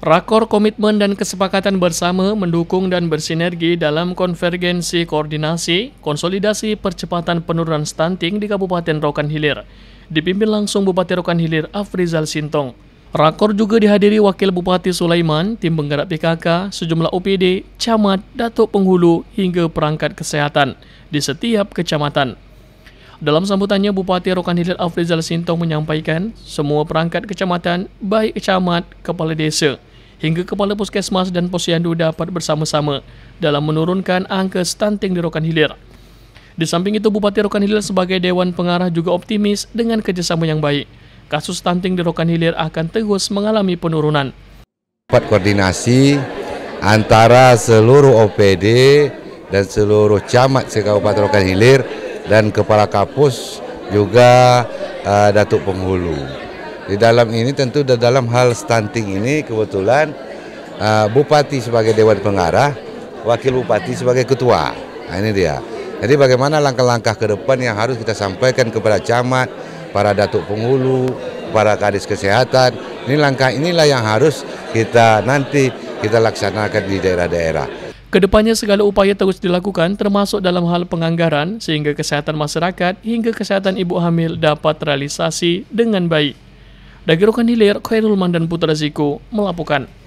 Rakor komitmen dan kesepakatan bersama mendukung dan bersinergi dalam konvergensi koordinasi konsolidasi percepatan penurunan stunting di Kabupaten Rokan Hilir, dipimpin langsung Bupati Rokan Hilir Afrizal Sintong. Rakor juga dihadiri Wakil Bupati Sulaiman, tim penggerak PKK, sejumlah OPD, camat, datuk penghulu, hingga perangkat kesehatan di setiap kecamatan. Dalam sambutannya, Bupati Rokan Hilir Afrizal Sintong menyampaikan semua perangkat kecamatan, baik camat, kepala desa, hingga Kepala Puskesmas dan Posyandu dapat bersama-sama dalam menurunkan angka stunting di Rokan Hilir. Di samping itu, Bupati Rokan Hilir sebagai Dewan Pengarah juga optimis dengan kerjasama yang baik. Kasus stunting di Rokan Hilir akan terus mengalami penurunan. Dapat koordinasi antara seluruh OPD dan seluruh camat se-Kabupaten Rokan Hilir dan Kepala Kapus juga uh, Datuk Penghulu. Di dalam ini tentu di dalam hal stunting ini kebetulan uh, Bupati sebagai Dewan Pengarah, Wakil Bupati sebagai Ketua. Nah, ini dia. Jadi bagaimana langkah-langkah ke depan yang harus kita sampaikan kepada camat, para datuk penghulu, para kadis kesehatan. Ini langkah inilah yang harus kita nanti kita laksanakan di daerah-daerah. Kedepannya segala upaya terus dilakukan termasuk dalam hal penganggaran sehingga kesehatan masyarakat hingga kesehatan ibu hamil dapat realisasi dengan baik. Dagiro Hilir Khairul Mandan dan Putra Ziko melaporkan.